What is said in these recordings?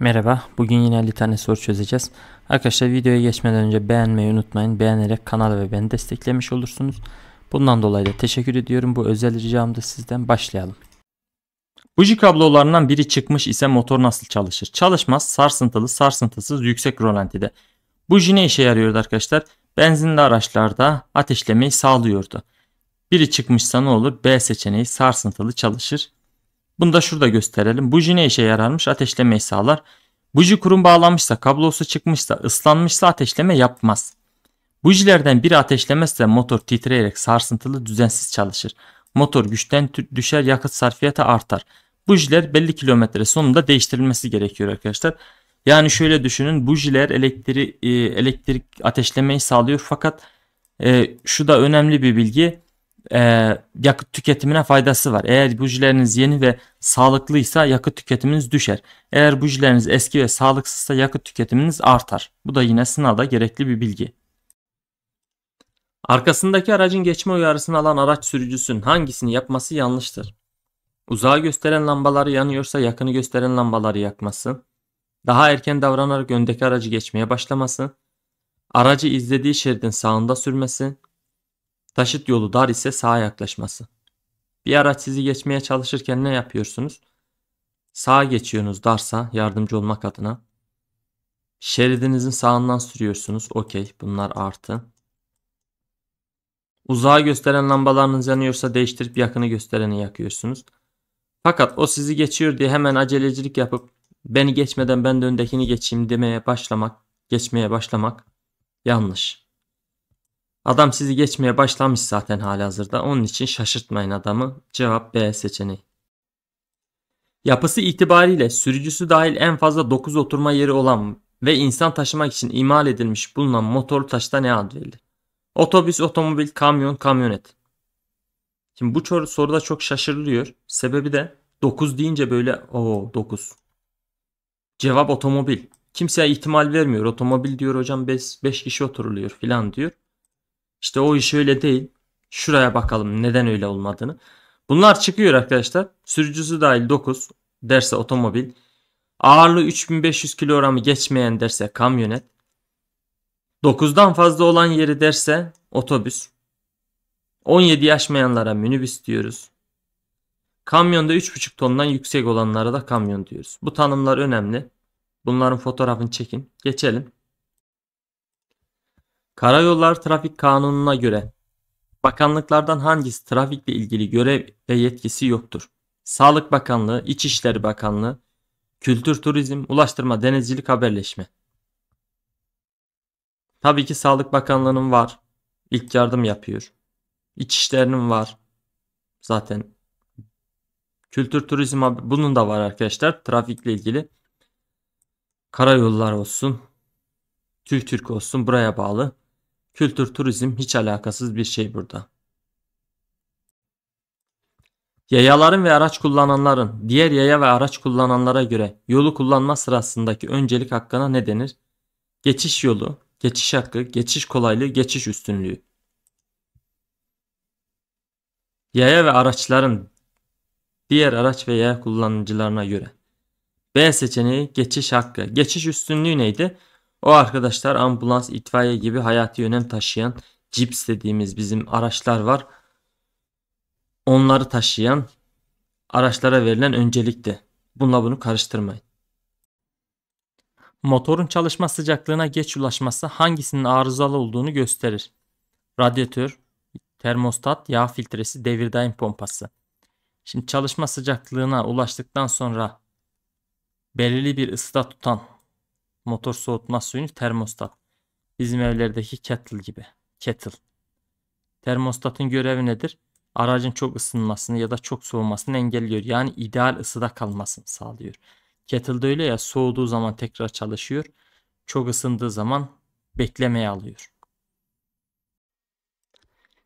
Merhaba, bugün yine 50 tane soru çözeceğiz. Arkadaşlar videoya geçmeden önce beğenmeyi unutmayın. Beğenerek kanalı ve beni desteklemiş olursunuz. Bundan dolayı da teşekkür ediyorum. Bu özel ricam da sizden başlayalım. Buji kablolarından biri çıkmış ise motor nasıl çalışır? Çalışmaz, sarsıntılı, sarsıntısız, yüksek rolantide. Buji ne işe yarıyordu arkadaşlar? Benzinli araçlarda ateşlemeyi sağlıyordu. Biri çıkmışsa ne olur? B seçeneği sarsıntılı çalışır. Bunu da şurada gösterelim. Buji ne işe yararmış? Ateşlemeyi sağlar. Buji kurum bağlanmışsa, kablosu çıkmışsa, ıslanmışsa ateşleme yapmaz. Bujilerden biri ateşlemezse motor titreyerek sarsıntılı düzensiz çalışır. Motor güçten düşer yakıt sarfiyatı artar. Bujiler belli kilometre sonunda değiştirilmesi gerekiyor arkadaşlar. Yani şöyle düşünün bujiler elektri, e, elektrik ateşlemeyi sağlıyor fakat e, şu da önemli bir bilgi e, yakıt tüketimine faydası var. Eğer bujileriniz yeni ve sağlıklıysa yakıt tüketiminiz düşer. Eğer bujileriniz eski ve sağlıksızsa yakıt tüketiminiz artar. Bu da yine sınavda gerekli bir bilgi. Arkasındaki aracın geçme uyarısını alan araç sürücüsünün hangisini yapması yanlıştır? Uzağı gösteren lambaları yanıyorsa yakını gösteren lambaları yakması, daha erken davranarak öndeki aracı geçmeye başlaması, aracı izlediği şeridin sağında sürmesi, Taşıt yolu dar ise sağa yaklaşması. Bir araç sizi geçmeye çalışırken ne yapıyorsunuz? Sağa geçiyorsunuz darsa yardımcı olmak adına. Şeridinizin sağından sürüyorsunuz. Okey bunlar artı. Uzağı gösteren lambalarınız yanıyorsa değiştirip yakını göstereni yakıyorsunuz. Fakat o sizi geçiyor diye hemen acelecilik yapıp beni geçmeden ben de öndekini geçeyim demeye başlamak, geçmeye başlamak yanlış. Adam sizi geçmeye başlamış zaten hali hazırda. Onun için şaşırtmayın adamı. Cevap B seçeneği. Yapısı itibariyle sürücüsü dahil en fazla 9 oturma yeri olan ve insan taşımak için imal edilmiş bulunan motorlu taşta ne ad verilir? Otobüs, otomobil, kamyon, kamyonet. Şimdi bu soruda çok şaşırılıyor. Sebebi de 9 deyince böyle o 9. Cevap otomobil. Kimseye ihtimal vermiyor. Otomobil diyor hocam 5 kişi oturuluyor filan diyor. İşte o iş öyle değil. Şuraya bakalım neden öyle olmadığını. Bunlar çıkıyor arkadaşlar. Sürücüsü dahil 9 derse otomobil. Ağırlığı 3500 kilogramı geçmeyen derse kamyonet. 9'dan fazla olan yeri derse otobüs. 17 yaşmayanlara minibüs diyoruz. Kamyonda 3,5 tondan yüksek olanlara da kamyon diyoruz. Bu tanımlar önemli. Bunların fotoğrafını çekin. Geçelim. Karayollar Trafik Kanunu'na göre bakanlıklardan hangisi trafikle ilgili görev ve yetkisi yoktur? Sağlık Bakanlığı, İçişleri Bakanlığı, Kültür Turizm, Ulaştırma, Denizcilik, Haberleşme. Tabii ki Sağlık Bakanlığı'nın var. İlk yardım yapıyor. İçişlerinin var. Zaten Kültür Turizm bunun da var arkadaşlar. Trafikle ilgili. Karayollar olsun. Türk-Türk olsun buraya bağlı. Kültür turizm hiç alakasız bir şey burada. Yayaların ve araç kullananların diğer yaya ve araç kullananlara göre yolu kullanma sırasındaki öncelik hakkına ne denir? Geçiş yolu, geçiş hakkı, geçiş kolaylığı, geçiş üstünlüğü. Yaya ve araçların diğer araç ve yaya kullanıcılarına göre. B seçeneği geçiş hakkı. Geçiş üstünlüğü neydi? O arkadaşlar ambulans, itfaiye gibi hayati önem taşıyan cips dediğimiz bizim araçlar var. Onları taşıyan araçlara verilen öncelikti. Bununla bunu karıştırmayın. Motorun çalışma sıcaklığına geç ulaşması hangisinin arızalı olduğunu gösterir. Radyatör, termostat, yağ filtresi, devir daim pompası. Şimdi çalışma sıcaklığına ulaştıktan sonra belirli bir ısıda tutan motor soğutma suyunu termostat. Bizim evlerdeki kettle gibi. Kettle. Termostatın görevi nedir? Aracın çok ısınmasını ya da çok soğumasını engelliyor. Yani ideal ısıda kalmasını sağlıyor. Kettle de öyle ya soğuduğu zaman tekrar çalışıyor. Çok ısındığı zaman beklemeye alıyor.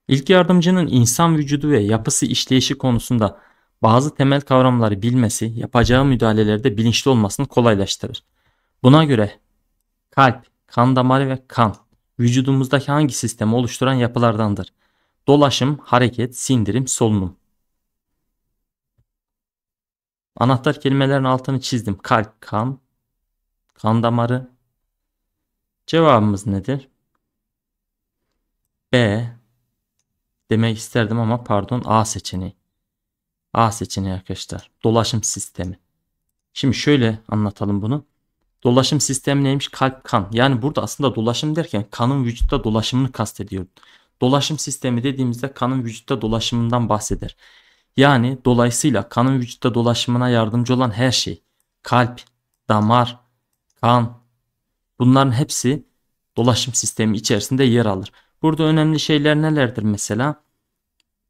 İlk yardımcının insan vücudu ve yapısı işleyişi konusunda bazı temel kavramları bilmesi yapacağı müdahalelerde bilinçli olmasını kolaylaştırır. Buna göre kalp, kan damarı ve kan vücudumuzdaki hangi sistemi oluşturan yapılardandır? Dolaşım, hareket, sindirim, solunum. Anahtar kelimelerin altını çizdim. Kalp, kan, kan damarı. Cevabımız nedir? B demek isterdim ama pardon A seçeneği. A seçeneği arkadaşlar. Dolaşım sistemi. Şimdi şöyle anlatalım bunu. Dolaşım sistemi neymiş? Kalp kan. Yani burada aslında dolaşım derken kanın vücutta dolaşımını kastediyor. Dolaşım sistemi dediğimizde kanın vücutta dolaşımından bahseder. Yani dolayısıyla kanın vücutta dolaşımına yardımcı olan her şey. Kalp, damar, kan. Bunların hepsi dolaşım sistemi içerisinde yer alır. Burada önemli şeyler nelerdir mesela?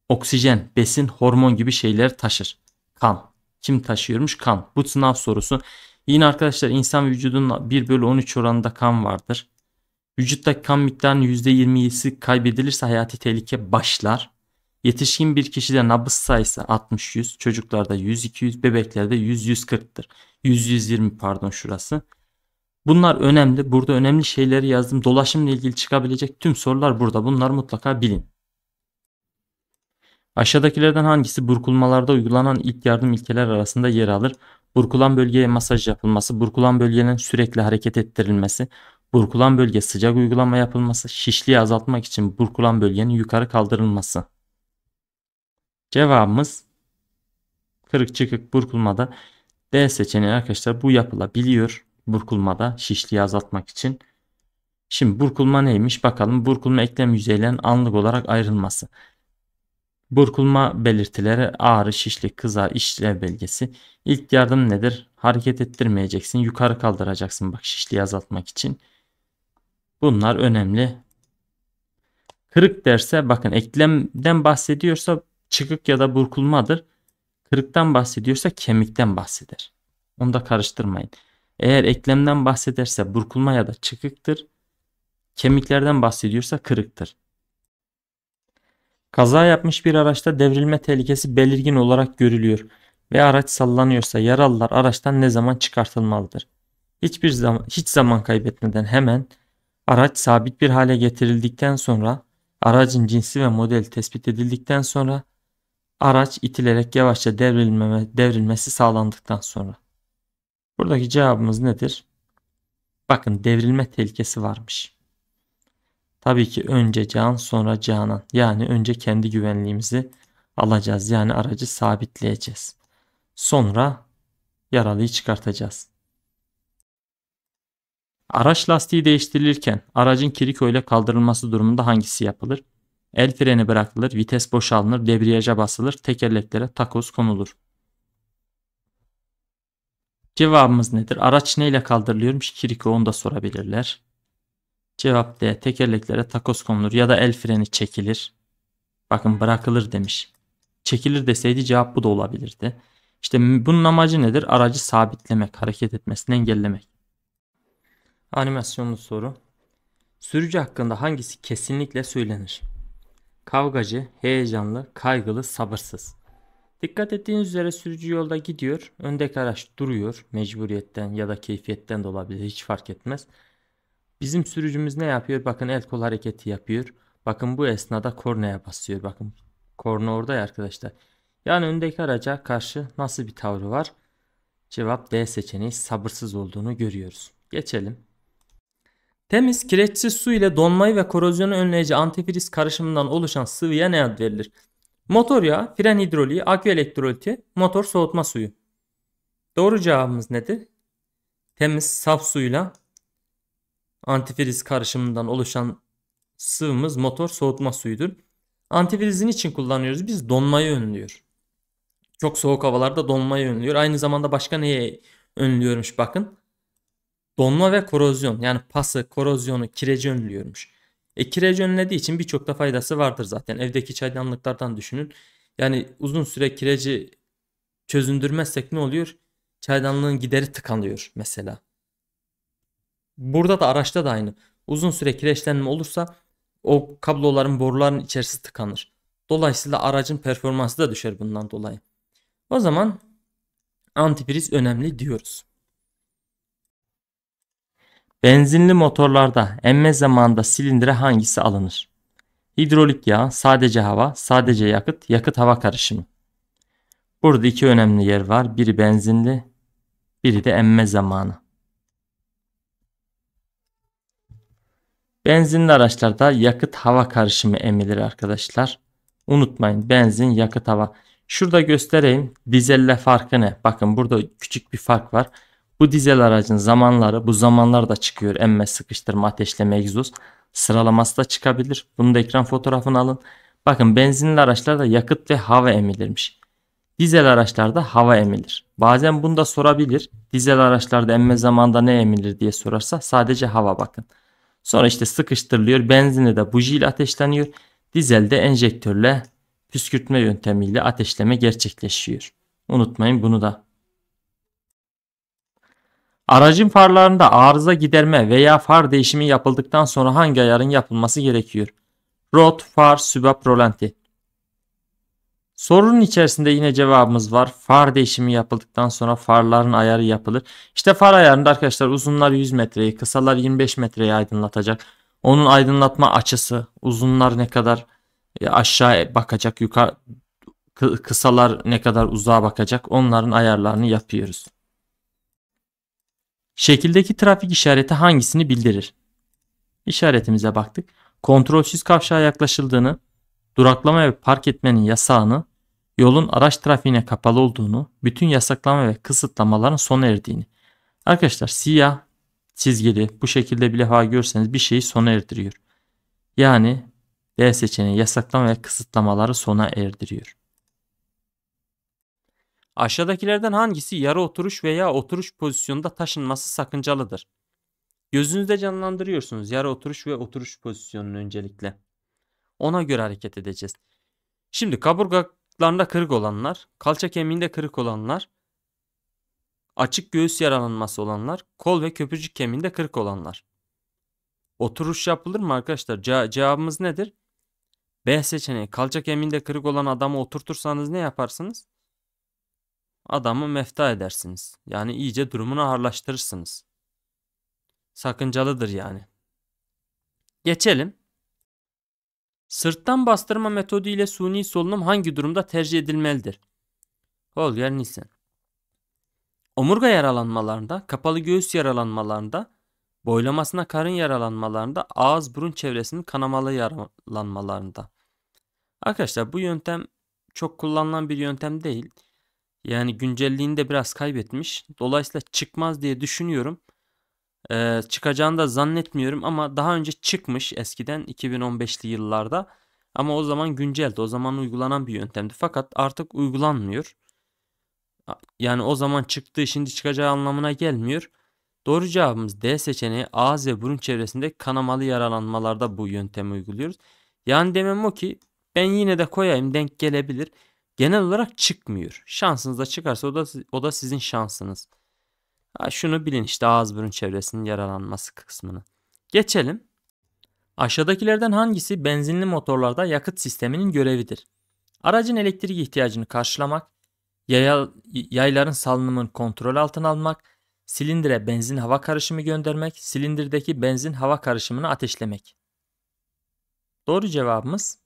Oksijen, besin, hormon gibi şeyler taşır. Kan. Kim taşıyormuş? Kan. Bu sınav sorusu Yine arkadaşlar insan vücudunun 1 bölü 13 oranında kan vardır. Vücuttaki kan miktarının %20'si kaybedilirse hayati tehlike başlar. Yetişkin bir kişide nabız sayısı 60-100, çocuklarda 100-200, bebeklerde 100-140'tır. 100-120 pardon şurası. Bunlar önemli. Burada önemli şeyleri yazdım. Dolaşımla ilgili çıkabilecek tüm sorular burada. Bunlar mutlaka bilin. Aşağıdakilerden hangisi burkulmalarda uygulanan ilk yardım ilkeler arasında yer alır? burkulan bölgeye masaj yapılması, burkulan bölgenin sürekli hareket ettirilmesi, burkulan bölge sıcak uygulama yapılması, şişliği azaltmak için burkulan bölgenin yukarı kaldırılması. Cevabımız kırık çıkık burkulmada D seçeneği arkadaşlar bu yapılabiliyor. Burkulmada şişliği azaltmak için. Şimdi burkulma neymiş bakalım. Burkulma eklem yüzeylerinin anlık olarak ayrılması. Burkulma belirtileri ağrı, şişlik, kızar, işlev belgesi. İlk yardım nedir? Hareket ettirmeyeceksin. Yukarı kaldıracaksın bak şişliği azaltmak için. Bunlar önemli. Kırık derse bakın eklemden bahsediyorsa çıkık ya da burkulmadır. Kırıktan bahsediyorsa kemikten bahseder. Onu da karıştırmayın. Eğer eklemden bahsederse burkulma ya da çıkıktır. Kemiklerden bahsediyorsa kırıktır. Kaza yapmış bir araçta devrilme tehlikesi belirgin olarak görülüyor ve araç sallanıyorsa yaralılar araçtan ne zaman çıkartılmalıdır? Hiçbir zaman hiç zaman kaybetmeden hemen araç sabit bir hale getirildikten sonra aracın cinsi ve modeli tespit edildikten sonra araç itilerek yavaşça devrilmeme, devrilmesi sağlandıktan sonra. Buradaki cevabımız nedir? Bakın devrilme tehlikesi varmış. Tabii ki önce Can sonra Canan. Yani önce kendi güvenliğimizi alacağız. Yani aracı sabitleyeceğiz. Sonra yaralıyı çıkartacağız. Araç lastiği değiştirilirken aracın kiriko ile kaldırılması durumunda hangisi yapılır? El freni bırakılır, vites boşalınır, debriyaja basılır, tekerleklere takoz konulur. Cevabımız nedir? Araç neyle kaldırılıyormuş? Kiriko onu da sorabilirler. Cevap D. Tekerleklere takoz konulur ya da el freni çekilir. Bakın bırakılır demiş. Çekilir deseydi cevap bu da olabilirdi. İşte bunun amacı nedir? Aracı sabitlemek, hareket etmesini engellemek. Animasyonlu soru. Sürücü hakkında hangisi kesinlikle söylenir? Kavgacı, heyecanlı, kaygılı, sabırsız. Dikkat ettiğiniz üzere sürücü yolda gidiyor. Öndeki araç duruyor. Mecburiyetten ya da keyfiyetten de olabilir. Hiç fark etmez. Bizim sürücümüz ne yapıyor? Bakın el kol hareketi yapıyor. Bakın bu esnada kornaya basıyor. Bakın korna orada ya arkadaşlar. Yani öndeki araca karşı nasıl bir tavrı var? Cevap D seçeneği sabırsız olduğunu görüyoruz. Geçelim. Temiz kireçsiz su ile donmayı ve korozyonu önleyici antifriz karışımından oluşan sıvıya ne ad verilir? Motor yağı, fren hidroliği, akü elektroliti, motor soğutma suyu. Doğru cevabımız nedir? Temiz saf suyla antifriz karışımından oluşan sıvımız motor soğutma suyudur. Antifrizin için kullanıyoruz. Biz donmayı önlüyor. Çok soğuk havalarda donmayı önlüyor. Aynı zamanda başka neye önlüyormuş bakın. Donma ve korozyon yani pası, korozyonu, kireci önlüyormuş. E kireci önlediği için birçok da faydası vardır zaten. Evdeki çaydanlıklardan düşünün. Yani uzun süre kireci çözündürmezsek ne oluyor? Çaydanlığın gideri tıkanıyor mesela. Burada da araçta da aynı. Uzun süre kireçlenme olursa o kabloların boruların içerisi tıkanır. Dolayısıyla aracın performansı da düşer bundan dolayı. O zaman antipriz önemli diyoruz. Benzinli motorlarda emme zamanında silindire hangisi alınır? Hidrolik yağ, sadece hava, sadece yakıt, yakıt hava karışımı. Burada iki önemli yer var. Biri benzinli, biri de emme zamanı. Benzinli araçlarda yakıt hava karışımı emilir arkadaşlar. Unutmayın benzin yakıt hava. Şurada göstereyim dizelle farkı ne? Bakın burada küçük bir fark var. Bu dizel aracın zamanları bu zamanlar da çıkıyor. Emme, sıkıştırma, ateşleme, egzoz sıralaması da çıkabilir. Bunu da ekran fotoğrafını alın. Bakın benzinli araçlarda yakıt ve hava emilirmiş. Dizel araçlarda hava emilir. Bazen bunu da sorabilir. Dizel araçlarda emme zamanda ne emilir diye sorarsa sadece hava bakın. Sonra işte sıkıştırılıyor. Benzini de buji ile ateşleniyor. Dizel de enjektörle püskürtme yöntemiyle ateşleme gerçekleşiyor. Unutmayın bunu da. Aracın farlarında arıza giderme veya far değişimi yapıldıktan sonra hangi ayarın yapılması gerekiyor? Rot, far, sübap, rolanti. Sorunun içerisinde yine cevabımız var. Far değişimi yapıldıktan sonra farların ayarı yapılır. İşte far ayarında arkadaşlar uzunlar 100 metreyi, kısalar 25 metreyi aydınlatacak. Onun aydınlatma açısı, uzunlar ne kadar e, aşağı bakacak, yukarı kısalar ne kadar uzağa bakacak onların ayarlarını yapıyoruz. Şekildeki trafik işareti hangisini bildirir? İşaretimize baktık. Kontrolsüz kavşağa yaklaşıldığını, duraklama ve park etmenin yasağını, yolun araç trafiğine kapalı olduğunu, bütün yasaklama ve kısıtlamaların sona erdiğini. Arkadaşlar siyah çizgili bu şekilde bir levha görseniz bir şeyi sona erdiriyor. Yani D seçeneği yasaklama ve kısıtlamaları sona erdiriyor. Aşağıdakilerden hangisi yarı oturuş veya oturuş pozisyonunda taşınması sakıncalıdır? Gözünüzde canlandırıyorsunuz yarı oturuş ve oturuş pozisyonunu öncelikle. Ona göre hareket edeceğiz. Şimdi kaburgalarında kırık olanlar, kalça kemiğinde kırık olanlar, açık göğüs yaralanması olanlar, kol ve köprücük kemiğinde kırık olanlar. Oturuş yapılır mı arkadaşlar? Ce cevabımız nedir? B seçeneği. Kalça kemiğinde kırık olan adamı oturtursanız ne yaparsınız? Adamı mefta edersiniz. Yani iyice durumunu ağırlaştırırsınız. Sakıncalıdır yani. Geçelim. Sırttan bastırma metodu ile suni solunum hangi durumda tercih edilmelidir? Holger Nissen Omurga yaralanmalarında, kapalı göğüs yaralanmalarında, boylamasına karın yaralanmalarında, ağız burun çevresinin kanamalı yaralanmalarında. Arkadaşlar bu yöntem çok kullanılan bir yöntem değil. Yani güncelliğini de biraz kaybetmiş. Dolayısıyla çıkmaz diye düşünüyorum. Ee, çıkacağını da zannetmiyorum ama daha önce çıkmış eskiden 2015'li yıllarda. Ama o zaman günceldi. O zaman uygulanan bir yöntemdi. Fakat artık uygulanmıyor. Yani o zaman çıktı şimdi çıkacağı anlamına gelmiyor. Doğru cevabımız D seçeneği ağız ve burun çevresinde kanamalı yaralanmalarda bu yöntemi uyguluyoruz. Yani demem o ki ben yine de koyayım denk gelebilir. Genel olarak çıkmıyor. Şansınız da çıkarsa o da, o da sizin şansınız. Ha, şunu bilin işte ağız burun çevresinin yaralanması kısmını. Geçelim. Aşağıdakilerden hangisi benzinli motorlarda yakıt sisteminin görevidir? Aracın elektrik ihtiyacını karşılamak, yaya, yayların salınımını kontrol altına almak, silindire benzin hava karışımı göndermek, silindirdeki benzin hava karışımını ateşlemek. Doğru cevabımız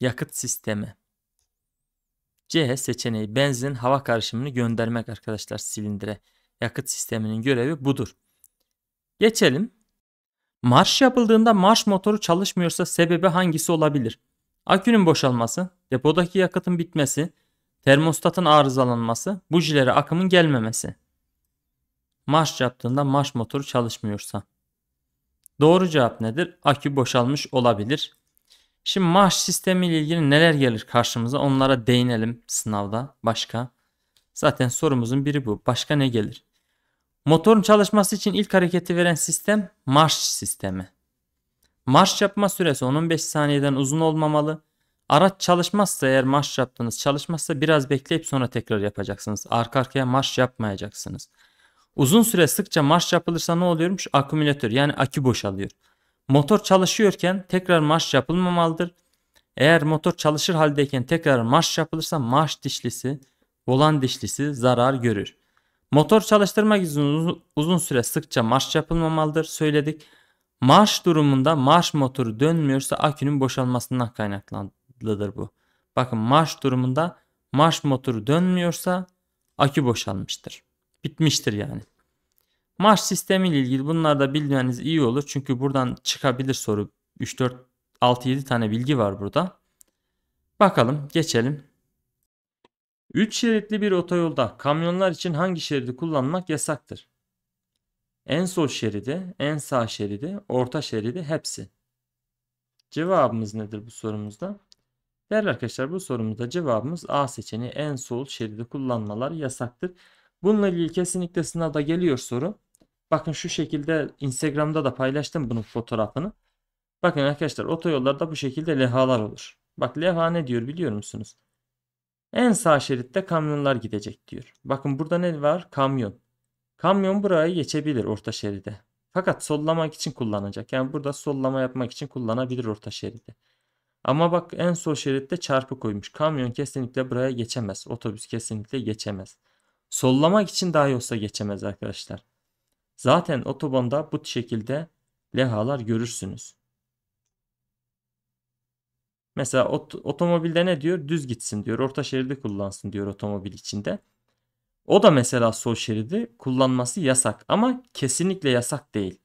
yakıt sistemi. C seçeneği benzin hava karışımını göndermek arkadaşlar silindire. Yakıt sisteminin görevi budur. Geçelim. Marş yapıldığında marş motoru çalışmıyorsa sebebi hangisi olabilir? Akünün boşalması, depodaki yakıtın bitmesi, termostatın arızalanması, bujilere akımın gelmemesi. Marş yaptığında marş motoru çalışmıyorsa. Doğru cevap nedir? Akü boşalmış olabilir. Şimdi maaş sistemiyle ilgili neler gelir karşımıza onlara değinelim sınavda başka. Zaten sorumuzun biri bu. Başka ne gelir? Motorun çalışması için ilk hareketi veren sistem marş sistemi. Marş yapma süresi 15 saniyeden uzun olmamalı. Araç çalışmazsa eğer marş yaptınız çalışmazsa biraz bekleyip sonra tekrar yapacaksınız. Arka arkaya marş yapmayacaksınız. Uzun süre sıkça marş yapılırsa ne oluyormuş? Akümülatör yani akü boşalıyor. Motor çalışıyorken tekrar marş yapılmamalıdır. Eğer motor çalışır haldeyken tekrar marş yapılırsa marş dişlisi, volan dişlisi zarar görür. Motor çalıştırmak için uzun süre sıkça marş yapılmamalıdır söyledik. Marş durumunda marş motoru dönmüyorsa akünün boşalmasından kaynaklıdır bu. Bakın marş durumunda marş motoru dönmüyorsa akü boşalmıştır. Bitmiştir yani. Marş sistemi ile ilgili bunları da bilmeniz iyi olur. Çünkü buradan çıkabilir soru. 3, 4, 6, 7 tane bilgi var burada. Bakalım geçelim. 3 şeritli bir otoyolda kamyonlar için hangi şeridi kullanmak yasaktır? En sol şeridi, en sağ şeridi, orta şeridi hepsi. Cevabımız nedir bu sorumuzda? Değerli arkadaşlar bu sorumuzda cevabımız A seçeneği en sol şeridi kullanmalar yasaktır. Bununla ilgili kesinlikle sınavda geliyor soru. Bakın şu şekilde Instagram'da da paylaştım bunun fotoğrafını. Bakın arkadaşlar otoyollarda bu şekilde levhalar olur. Bak levha ne diyor biliyor musunuz? En sağ şeritte kamyonlar gidecek diyor. Bakın burada ne var? Kamyon. Kamyon buraya geçebilir orta şeride. Fakat sollamak için kullanacak. Yani burada sollama yapmak için kullanabilir orta şeride. Ama bak en sol şeritte çarpı koymuş. Kamyon kesinlikle buraya geçemez. Otobüs kesinlikle geçemez. Sollamak için dahi olsa geçemez arkadaşlar. Zaten otobanda bu şekilde lehalar görürsünüz. Mesela ot otomobilde ne diyor? Düz gitsin diyor. Orta şeridi kullansın diyor otomobil içinde. O da mesela sol şeridi kullanması yasak ama kesinlikle yasak değil.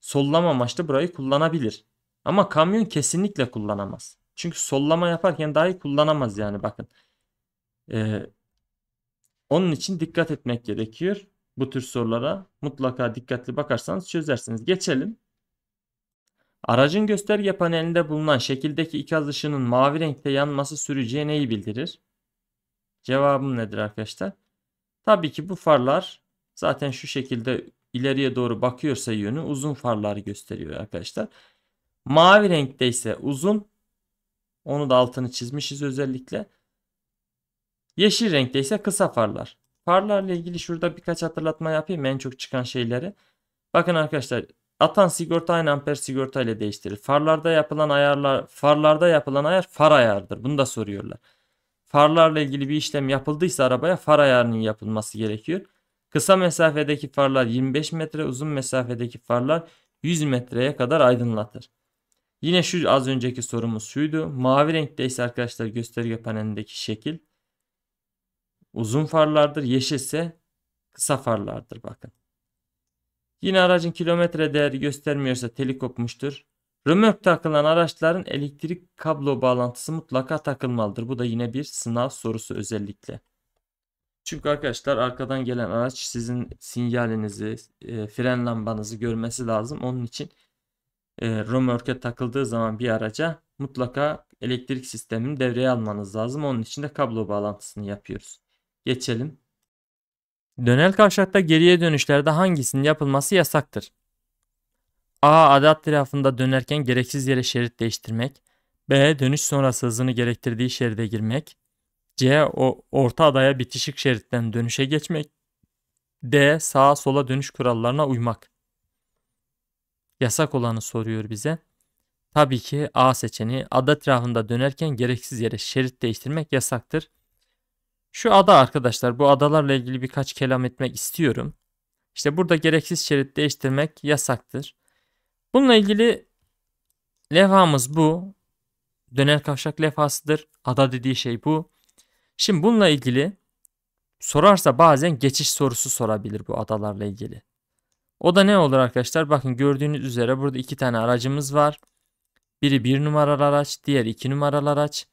Sollama amaçlı burayı kullanabilir. Ama kamyon kesinlikle kullanamaz. Çünkü sollama yaparken dahi kullanamaz yani bakın. Ee, onun için dikkat etmek gerekiyor. Bu tür sorulara mutlaka dikkatli bakarsanız çözersiniz. Geçelim. Aracın gösterge panelinde bulunan şekildeki ikaz ışığının mavi renkte yanması sürücüye neyi bildirir? Cevabım nedir arkadaşlar? Tabii ki bu farlar zaten şu şekilde ileriye doğru bakıyorsa yönü uzun farlar gösteriyor arkadaşlar. Mavi renkte ise uzun. Onu da altını çizmişiz özellikle. Yeşil renkte ise kısa farlar. Farlarla ilgili şurada birkaç hatırlatma yapayım en çok çıkan şeyleri. Bakın arkadaşlar atan sigorta aynı amper sigorta ile değiştirir. Farlarda yapılan ayarlar farlarda yapılan ayar far ayarıdır. Bunu da soruyorlar. Farlarla ilgili bir işlem yapıldıysa arabaya far ayarının yapılması gerekiyor. Kısa mesafedeki farlar 25 metre, uzun mesafedeki farlar 100 metreye kadar aydınlatır. Yine şu az önceki sorumuz şuydu. Mavi renkteyse arkadaşlar gösterge panelindeki şekil uzun farlardır. Yeşilse kısa farlardır bakın. Yine aracın kilometre değeri göstermiyorsa teli kopmuştur. Römork takılan araçların elektrik kablo bağlantısı mutlaka takılmalıdır. Bu da yine bir sınav sorusu özellikle. Çünkü arkadaşlar arkadan gelen araç sizin sinyalinizi, e, fren lambanızı görmesi lazım. Onun için e, römorke takıldığı zaman bir araca mutlaka elektrik sistemini devreye almanız lazım. Onun için de kablo bağlantısını yapıyoruz. Geçelim. Dönel kavşakta geriye dönüşlerde hangisinin yapılması yasaktır? A. Adat tarafında dönerken gereksiz yere şerit değiştirmek. B. Dönüş sonrası hızını gerektirdiği şeride girmek. C. O, orta adaya bitişik şeritten dönüşe geçmek. D. Sağa sola dönüş kurallarına uymak. Yasak olanı soruyor bize. Tabii ki A seçeneği ada etrafında dönerken gereksiz yere şerit değiştirmek yasaktır. Şu ada arkadaşlar bu adalarla ilgili birkaç kelam etmek istiyorum. İşte burada gereksiz şerit değiştirmek yasaktır. Bununla ilgili levhamız bu. Döner kavşak levhasıdır. Ada dediği şey bu. Şimdi bununla ilgili sorarsa bazen geçiş sorusu sorabilir bu adalarla ilgili. O da ne olur arkadaşlar? Bakın gördüğünüz üzere burada iki tane aracımız var. Biri bir numaralı araç, diğer iki numaralı araç.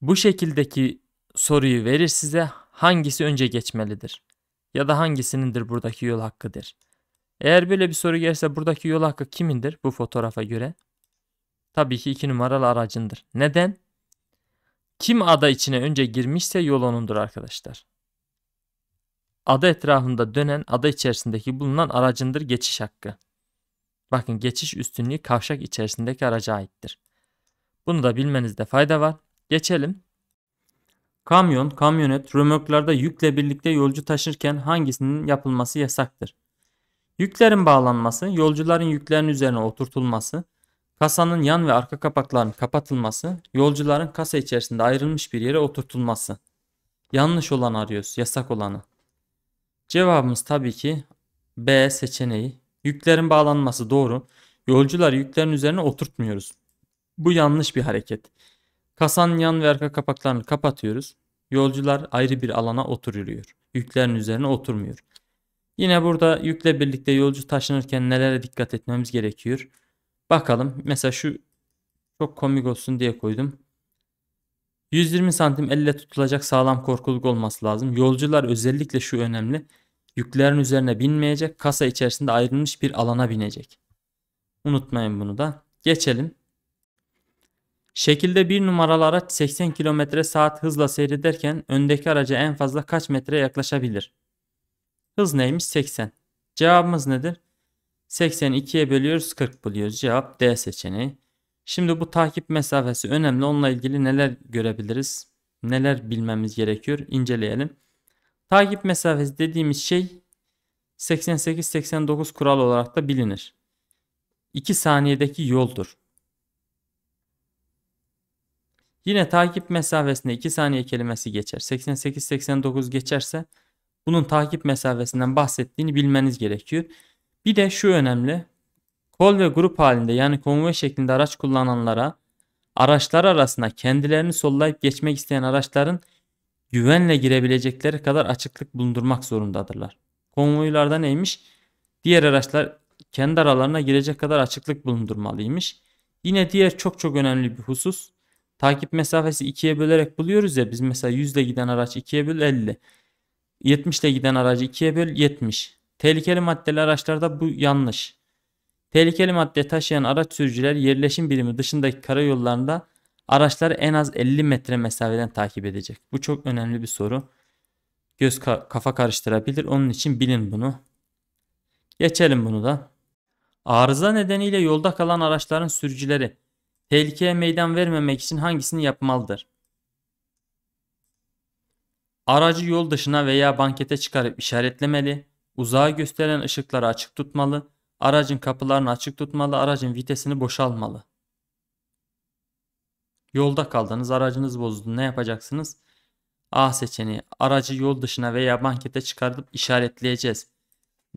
Bu şekildeki soruyu verir size hangisi önce geçmelidir? Ya da hangisinindir buradaki yol hakkıdır? Eğer böyle bir soru gelirse buradaki yol hakkı kimindir bu fotoğrafa göre? Tabii ki iki numaralı aracındır. Neden? Kim ada içine önce girmişse yol onundur arkadaşlar. Ada etrafında dönen, ada içerisindeki bulunan aracındır geçiş hakkı. Bakın geçiş üstünlüğü kavşak içerisindeki araca aittir. Bunu da bilmenizde fayda var. Geçelim. Kamyon, kamyonet, römorklarda yükle birlikte yolcu taşırken hangisinin yapılması yasaktır? Yüklerin bağlanması, yolcuların yüklerin üzerine oturtulması, kasanın yan ve arka kapaklarının kapatılması, yolcuların kasa içerisinde ayrılmış bir yere oturtulması. Yanlış olan arıyoruz, yasak olanı. Cevabımız tabii ki B seçeneği. Yüklerin bağlanması doğru. Yolcular yüklerin üzerine oturtmuyoruz. Bu yanlış bir hareket. Kasanın yan ve arka kapaklarını kapatıyoruz. Yolcular ayrı bir alana oturuluyor. Yüklerin üzerine oturmuyor. Yine burada yükle birlikte yolcu taşınırken nelere dikkat etmemiz gerekiyor? Bakalım. Mesela şu çok komik olsun diye koydum. 120 santim elle tutulacak sağlam korkuluk olması lazım. Yolcular özellikle şu önemli. Yüklerin üzerine binmeyecek. Kasa içerisinde ayrılmış bir alana binecek. Unutmayın bunu da. Geçelim. Şekilde bir numaralı araç 80 km saat hızla seyrederken öndeki araca en fazla kaç metre yaklaşabilir? Hız neymiş? 80. Cevabımız nedir? 80'i 2'ye bölüyoruz 40 buluyoruz. Cevap D seçeneği. Şimdi bu takip mesafesi önemli. Onunla ilgili neler görebiliriz? Neler bilmemiz gerekiyor? İnceleyelim. Takip mesafesi dediğimiz şey 88-89 kural olarak da bilinir. 2 saniyedeki yoldur. Yine takip mesafesinde 2 saniye kelimesi geçer. 88-89 geçerse bunun takip mesafesinden bahsettiğini bilmeniz gerekiyor. Bir de şu önemli. Kol ve grup halinde yani konvoy şeklinde araç kullananlara araçlar arasında kendilerini sollayıp geçmek isteyen araçların güvenle girebilecekleri kadar açıklık bulundurmak zorundadırlar. Konvoylarda neymiş? Diğer araçlar kendi aralarına girecek kadar açıklık bulundurmalıymış. Yine diğer çok çok önemli bir husus Takip mesafesi 2'ye bölerek buluyoruz ya biz mesela 100 ile giden araç 2'ye böl 50. 70 ile giden aracı 2'ye böl 70. Tehlikeli maddeli araçlarda bu yanlış. Tehlikeli madde taşıyan araç sürücüler yerleşim birimi dışındaki karayollarında araçları en az 50 metre mesafeden takip edecek. Bu çok önemli bir soru. Göz ka kafa karıştırabilir. Onun için bilin bunu. Geçelim bunu da. Arıza nedeniyle yolda kalan araçların sürücüleri Tehlikeye meydan vermemek için hangisini yapmalıdır? Aracı yol dışına veya bankete çıkarıp işaretlemeli, uzağa gösteren ışıkları açık tutmalı, aracın kapılarını açık tutmalı, aracın vitesini boşalmalı. Yolda kaldınız, aracınız bozuldu. Ne yapacaksınız? A seçeneği. Aracı yol dışına veya bankete çıkarıp işaretleyeceğiz.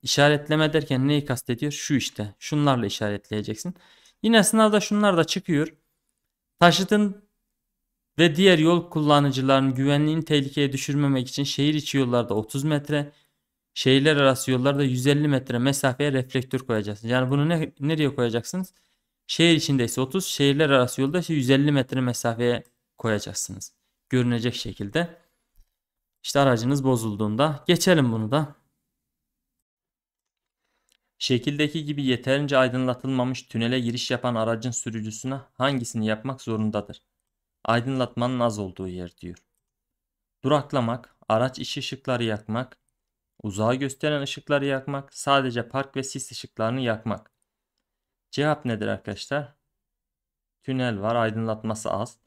İşaretleme derken neyi kastediyor? Şu işte. Şunlarla işaretleyeceksin. Yine sınavda şunlar da çıkıyor. Taşıtın ve diğer yol kullanıcılarının güvenliğini tehlikeye düşürmemek için şehir içi yollarda 30 metre, şehirler arası yollarda 150 metre mesafeye reflektör koyacaksınız. Yani bunu ne, nereye koyacaksınız? Şehir içindeyse 30, şehirler arası yolda ise 150 metre mesafeye koyacaksınız. Görünecek şekilde. İşte aracınız bozulduğunda geçelim bunu da. Şekildeki gibi yeterince aydınlatılmamış tünele giriş yapan aracın sürücüsüne hangisini yapmak zorundadır? Aydınlatmanın az olduğu yer diyor. Duraklamak, araç iç ışıkları yakmak, uzağa gösteren ışıkları yakmak, sadece park ve sis ışıklarını yakmak. Cevap nedir arkadaşlar? Tünel var, aydınlatması az.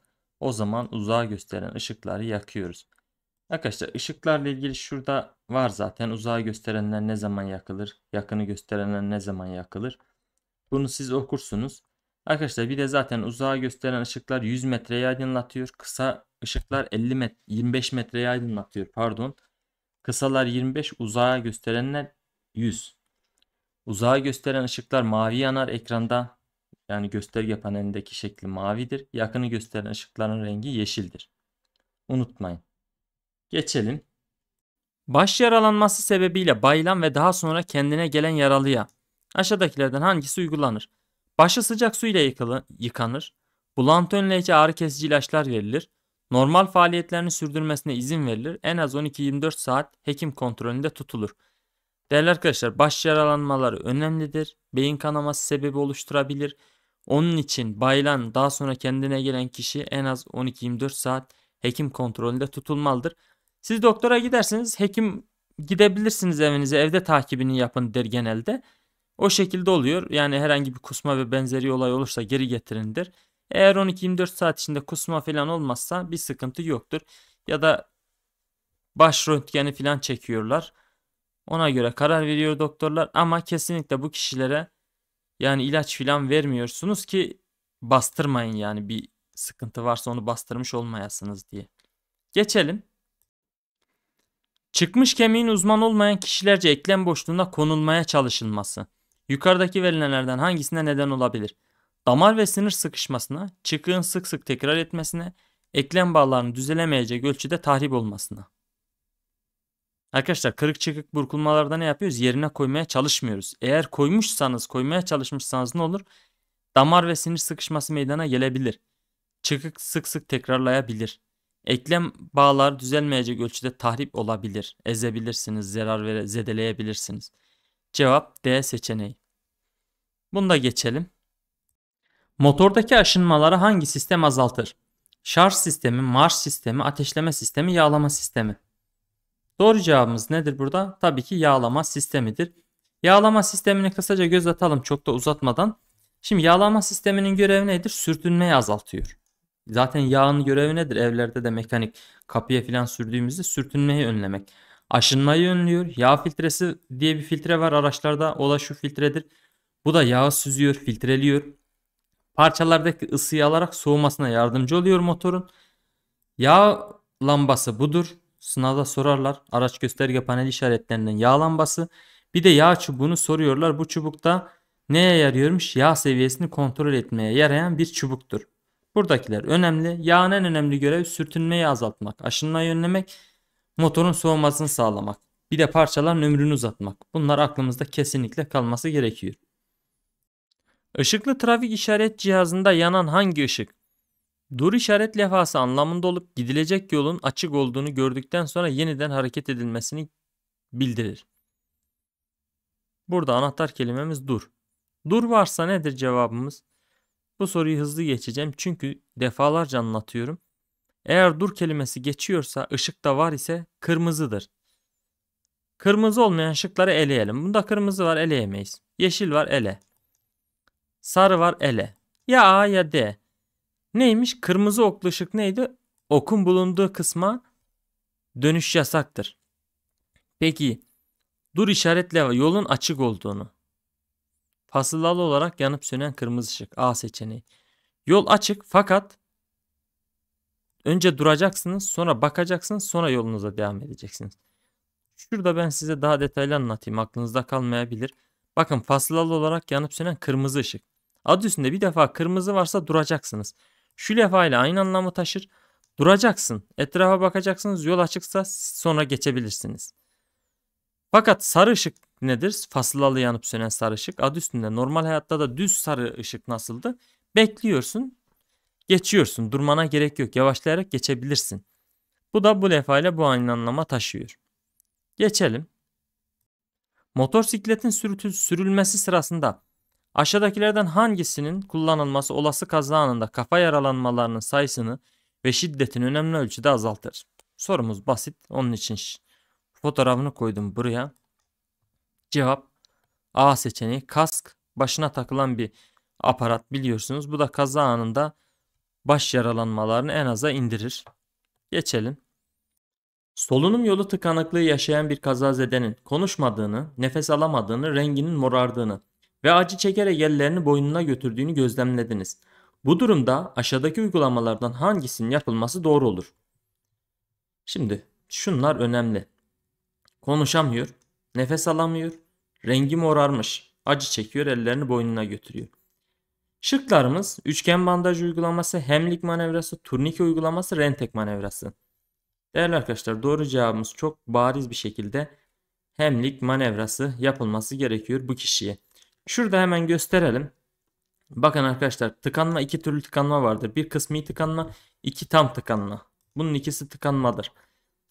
O zaman uzağa gösteren ışıkları yakıyoruz. Arkadaşlar ışıklarla ilgili şurada var zaten. Uzağı gösterenler ne zaman yakılır? Yakını gösterenler ne zaman yakılır? Bunu siz okursunuz. Arkadaşlar bir de zaten uzağa gösteren ışıklar 100 metreye aydınlatıyor. Kısa ışıklar 50 met 25 metreye aydınlatıyor. Pardon. Kısalar 25, uzağa gösterenler 100. Uzağa gösteren ışıklar mavi yanar ekranda. Yani gösterge panelindeki şekli mavidir. Yakını gösteren ışıkların rengi yeşildir. Unutmayın. Geçelim. Baş yaralanması sebebiyle bayılan ve daha sonra kendine gelen yaralıya aşağıdakilerden hangisi uygulanır? Başı sıcak su ile yıkılı, yıkanır. Bulantı önleyici ağrı kesici ilaçlar verilir. Normal faaliyetlerini sürdürmesine izin verilir. En az 12-24 saat hekim kontrolünde tutulur. Değerli arkadaşlar baş yaralanmaları önemlidir. Beyin kanaması sebebi oluşturabilir. Onun için bayılan daha sonra kendine gelen kişi en az 12-24 saat hekim kontrolünde tutulmalıdır. Siz doktora gidersiniz, hekim gidebilirsiniz evinize, evde takibini yapın der genelde. O şekilde oluyor. Yani herhangi bir kusma ve benzeri olay olursa geri getirindir. Eğer 12-24 saat içinde kusma falan olmazsa bir sıkıntı yoktur. Ya da baş röntgeni falan çekiyorlar. Ona göre karar veriyor doktorlar ama kesinlikle bu kişilere yani ilaç falan vermiyorsunuz ki bastırmayın yani bir sıkıntı varsa onu bastırmış olmayasınız diye. Geçelim Çıkmış kemiğin uzman olmayan kişilerce eklem boşluğuna konulmaya çalışılması. Yukarıdaki verilenlerden hangisine neden olabilir? Damar ve sinir sıkışmasına, çıkığın sık sık tekrar etmesine, eklem bağlarının düzelemeyecek ölçüde tahrip olmasına. Arkadaşlar kırık çıkık burkulmalarda ne yapıyoruz? Yerine koymaya çalışmıyoruz. Eğer koymuşsanız, koymaya çalışmışsanız ne olur? Damar ve sinir sıkışması meydana gelebilir. Çıkık sık sık tekrarlayabilir. Eklem bağlar düzelmeyecek ölçüde tahrip olabilir. Ezebilirsiniz, zarar ve zedeleyebilirsiniz. Cevap D seçeneği. Bunu da geçelim. Motordaki aşınmaları hangi sistem azaltır? Şarj sistemi, marş sistemi, ateşleme sistemi, yağlama sistemi. Doğru cevabımız nedir burada? Tabii ki yağlama sistemidir. Yağlama sistemini kısaca göz atalım çok da uzatmadan. Şimdi yağlama sisteminin görevi nedir? Sürtünmeyi azaltıyor. Zaten yağın görevi nedir? Evlerde de mekanik kapıya filan sürdüğümüzde sürtünmeyi önlemek. Aşınmayı önlüyor. Yağ filtresi diye bir filtre var araçlarda. O da şu filtredir. Bu da yağı süzüyor, filtreliyor. Parçalardaki ısıyı alarak soğumasına yardımcı oluyor motorun. Yağ lambası budur. Sınavda sorarlar. Araç gösterge paneli işaretlerinden yağ lambası. Bir de yağ çubuğunu soruyorlar. Bu çubukta neye yarıyormuş? Yağ seviyesini kontrol etmeye yarayan bir çubuktur. Buradakiler önemli. Yağın en önemli görevi sürtünmeyi azaltmak, aşınmayı önlemek, motorun soğumasını sağlamak. Bir de parçaların ömrünü uzatmak. Bunlar aklımızda kesinlikle kalması gerekiyor. Işıklı trafik işaret cihazında yanan hangi ışık? Dur işaret levhası anlamında olup gidilecek yolun açık olduğunu gördükten sonra yeniden hareket edilmesini bildirir. Burada anahtar kelimemiz dur. Dur varsa nedir cevabımız? Bu soruyu hızlı geçeceğim çünkü defalarca anlatıyorum. Eğer dur kelimesi geçiyorsa ışıkta var ise kırmızıdır. Kırmızı olmayan ışıkları eleyelim. Bunda kırmızı var eleyemeyiz. Yeşil var ele. Sarı var ele. Ya A ya D. Neymiş? Kırmızı oklu ışık neydi? Okun bulunduğu kısma dönüş yasaktır. Peki dur işaretle yolun açık olduğunu. Fasılalı olarak yanıp sönen kırmızı ışık. A seçeneği. Yol açık fakat önce duracaksınız sonra bakacaksınız sonra yolunuza devam edeceksiniz. Şurada ben size daha detaylı anlatayım aklınızda kalmayabilir. Bakın fasılalı olarak yanıp sönen kırmızı ışık. Adı üstünde bir defa kırmızı varsa duracaksınız. Şu levha ile aynı anlamı taşır. Duracaksın, etrafa bakacaksınız, yol açıksa sonra geçebilirsiniz. Fakat sarı ışık nedir? Fasılalı yanıp sönen sarı ışık. Adı üstünde normal hayatta da düz sarı ışık nasıldı? Bekliyorsun, geçiyorsun. Durmana gerek yok. Yavaşlayarak geçebilirsin. Bu da bu defa ile bu aynı anlama taşıyor. Geçelim. Motorsikletin sürütü, sürülmesi sırasında aşağıdakilerden hangisinin kullanılması olası kaza anında kafa yaralanmalarının sayısını ve şiddetini önemli ölçüde azaltır? Sorumuz basit onun için Fotoğrafını koydum buraya. Cevap A seçeneği kask başına takılan bir aparat biliyorsunuz. Bu da kaza anında baş yaralanmalarını en aza indirir. Geçelim. Solunum yolu tıkanıklığı yaşayan bir kazazedenin konuşmadığını, nefes alamadığını, renginin morardığını ve acı çekerek ellerini boynuna götürdüğünü gözlemlediniz. Bu durumda aşağıdaki uygulamalardan hangisinin yapılması doğru olur? Şimdi şunlar önemli. Konuşamıyor, nefes alamıyor, rengi morarmış, acı çekiyor ellerini boynuna götürüyor. Şıklarımız üçgen bandaj uygulaması, hemlik manevrası, turnike uygulaması, rentek manevrası. Değerli arkadaşlar doğru cevabımız çok bariz bir şekilde hemlik manevrası yapılması gerekiyor bu kişiye. Şurada hemen gösterelim. Bakın arkadaşlar tıkanma iki türlü tıkanma vardır. Bir kısmi tıkanma iki tam tıkanma. Bunun ikisi tıkanmadır.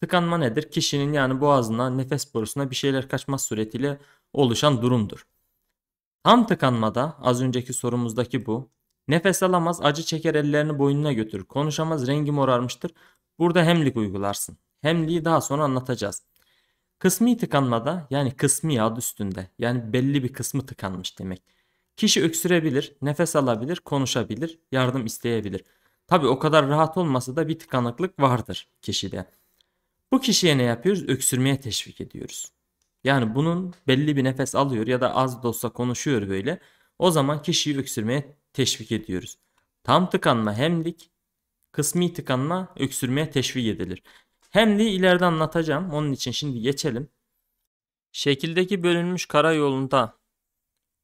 Tıkanma nedir? Kişinin yani boğazına, nefes borusuna bir şeyler kaçmaz suretiyle oluşan durumdur. Tam tıkanmada az önceki sorumuzdaki bu. Nefes alamaz, acı çeker ellerini boynuna götürür. Konuşamaz, rengi morarmıştır. Burada hemlik uygularsın. Hemliği daha sonra anlatacağız. Kısmi tıkanmada yani kısmi adı üstünde yani belli bir kısmı tıkanmış demek. Kişi öksürebilir, nefes alabilir, konuşabilir, yardım isteyebilir. Tabi o kadar rahat olmasa da bir tıkanıklık vardır kişide. Bu kişiye ne yapıyoruz? Öksürmeye teşvik ediyoruz. Yani bunun belli bir nefes alıyor ya da az da olsa konuşuyor böyle. O zaman kişiyi öksürmeye teşvik ediyoruz. Tam tıkanma hemlik, kısmi tıkanma öksürmeye teşvik edilir. Hemliği ileride anlatacağım. Onun için şimdi geçelim. Şekildeki bölünmüş karayolunda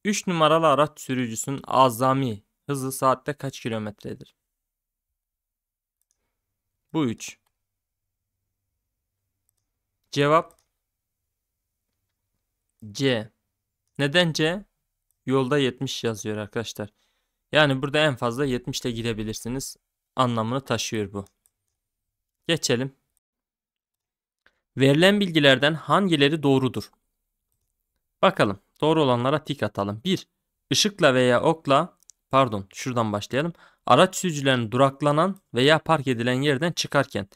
3 numaralı araç sürücüsünün azami hızı saatte kaç kilometredir? Bu 3. Cevap C. Neden C? Yolda 70 yazıyor arkadaşlar. Yani burada en fazla 70 ile gidebilirsiniz anlamını taşıyor bu. Geçelim. Verilen bilgilerden hangileri doğrudur? Bakalım. Doğru olanlara tik atalım. 1. Işıkla veya okla pardon şuradan başlayalım. Araç sürücülerinin duraklanan veya park edilen yerden çıkarken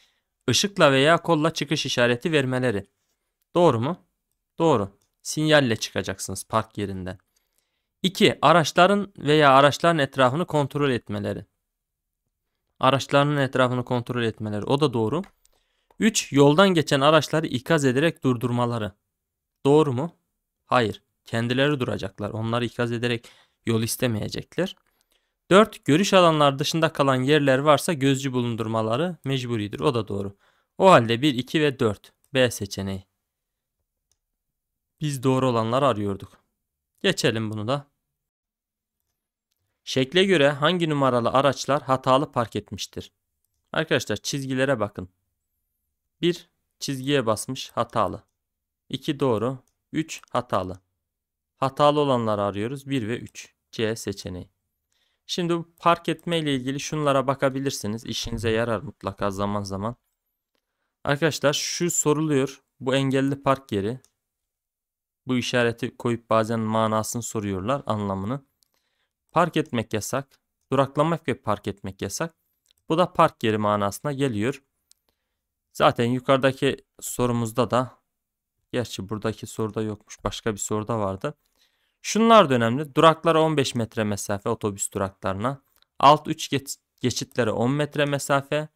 Işıkla veya kolla çıkış işareti vermeleri. Doğru mu? Doğru. Sinyalle çıkacaksınız park yerinden. 2. Araçların veya araçların etrafını kontrol etmeleri. Araçlarının etrafını kontrol etmeleri. O da doğru. 3. Yoldan geçen araçları ikaz ederek durdurmaları. Doğru mu? Hayır. Kendileri duracaklar. Onları ikaz ederek yol istemeyecekler. 4. Görüş alanları dışında kalan yerler varsa gözcü bulundurmaları mecburidir. O da doğru. O halde 1, 2 ve 4. B seçeneği. Biz doğru olanları arıyorduk. Geçelim bunu da. Şekle göre hangi numaralı araçlar hatalı park etmiştir? Arkadaşlar çizgilere bakın. 1. Çizgiye basmış hatalı. 2. Doğru. 3. Hatalı. Hatalı olanları arıyoruz. 1 ve 3. C seçeneği. Şimdi bu park etme ile ilgili şunlara bakabilirsiniz. İşinize yarar mutlaka zaman zaman. Arkadaşlar şu soruluyor. Bu engelli park yeri. Bu işareti koyup bazen manasını soruyorlar anlamını. Park etmek yasak. Duraklamak ve park etmek yasak. Bu da park yeri manasına geliyor. Zaten yukarıdaki sorumuzda da gerçi buradaki soruda yokmuş başka bir soruda vardı. Şunlar da önemli. Duraklara 15 metre mesafe otobüs duraklarına. Alt 3 geç, geçitlere 10 metre mesafe.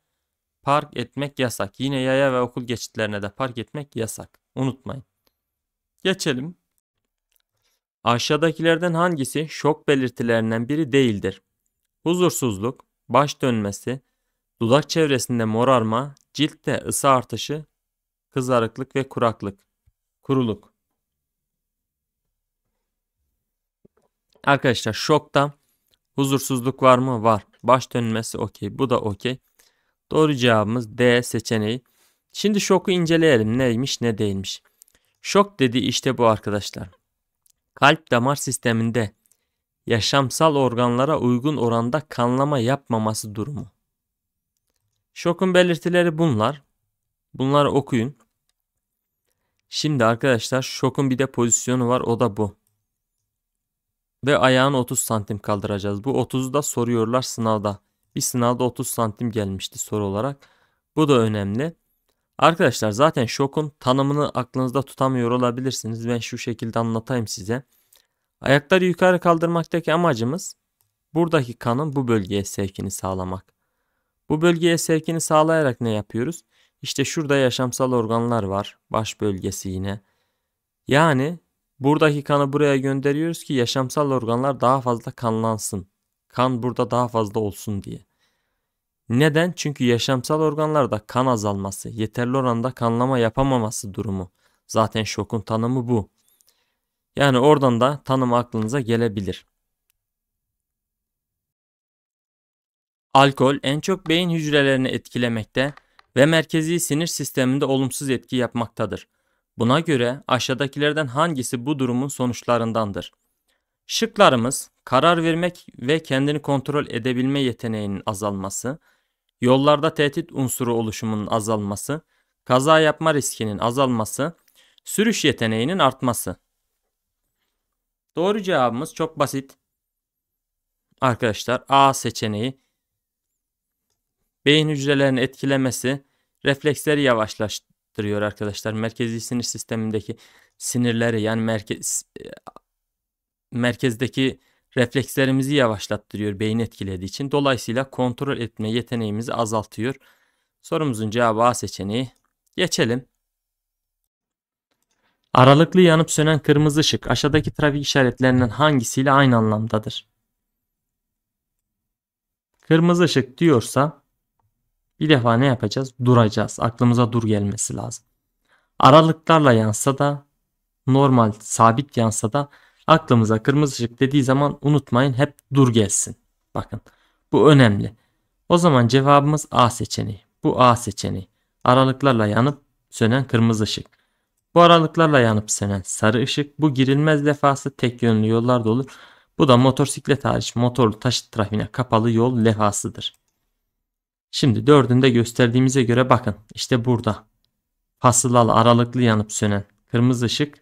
Park etmek yasak. Yine yaya ve okul geçitlerine de park etmek yasak. Unutmayın. Geçelim. Aşağıdakilerden hangisi şok belirtilerinden biri değildir? Huzursuzluk, baş dönmesi, dudak çevresinde morarma, ciltte ısı artışı, kızarıklık ve kuraklık, kuruluk. Arkadaşlar şokta huzursuzluk var mı? Var. Baş dönmesi okey. Bu da okey. Doğru cevabımız D seçeneği. Şimdi şoku inceleyelim. Neymiş ne değilmiş. Şok dediği işte bu arkadaşlar. Kalp damar sisteminde yaşamsal organlara uygun oranda kanlama yapmaması durumu. Şokun belirtileri bunlar. Bunları okuyun. Şimdi arkadaşlar şokun bir de pozisyonu var o da bu ve ayağını 30 santim kaldıracağız. Bu 30'u da soruyorlar sınavda. Bir sınavda 30 santim gelmişti soru olarak. Bu da önemli. Arkadaşlar zaten şokun tanımını aklınızda tutamıyor olabilirsiniz. Ben şu şekilde anlatayım size. Ayakları yukarı kaldırmaktaki amacımız buradaki kanın bu bölgeye sevkini sağlamak. Bu bölgeye sevkini sağlayarak ne yapıyoruz? İşte şurada yaşamsal organlar var. Baş bölgesi yine. Yani Buradaki kanı buraya gönderiyoruz ki yaşamsal organlar daha fazla kanlansın. Kan burada daha fazla olsun diye. Neden? Çünkü yaşamsal organlarda kan azalması, yeterli oranda kanlama yapamaması durumu. Zaten şokun tanımı bu. Yani oradan da tanım aklınıza gelebilir. Alkol en çok beyin hücrelerini etkilemekte ve merkezi sinir sisteminde olumsuz etki yapmaktadır. Buna göre aşağıdakilerden hangisi bu durumun sonuçlarındandır? Şıklarımız karar vermek ve kendini kontrol edebilme yeteneğinin azalması, yollarda tehdit unsuru oluşumunun azalması, kaza yapma riskinin azalması, sürüş yeteneğinin artması. Doğru cevabımız çok basit. Arkadaşlar A seçeneği beyin hücrelerini etkilemesi refleksleri yavaşlaş, arttırıyor arkadaşlar. Merkezi sinir sistemindeki sinirleri yani merkez e, merkezdeki reflekslerimizi yavaşlattırıyor beyin etkilediği için. Dolayısıyla kontrol etme yeteneğimizi azaltıyor. Sorumuzun cevabı A seçeneği. Geçelim. Aralıklı yanıp sönen kırmızı ışık aşağıdaki trafik işaretlerinden hangisiyle aynı anlamdadır? Kırmızı ışık diyorsa bir defa ne yapacağız? Duracağız. Aklımıza dur gelmesi lazım. Aralıklarla yansa da normal sabit yansa da aklımıza kırmızı ışık dediği zaman unutmayın hep dur gelsin. Bakın bu önemli. O zaman cevabımız A seçeneği. Bu A seçeneği. Aralıklarla yanıp sönen kırmızı ışık. Bu aralıklarla yanıp sönen sarı ışık. Bu girilmez defası tek yönlü yollarda olur. Bu da motosiklet hariç motorlu taşıt trafiğine kapalı yol levhasıdır. Şimdi dördünde gösterdiğimize göre bakın işte burada. Fasılalı aralıklı yanıp sönen kırmızı ışık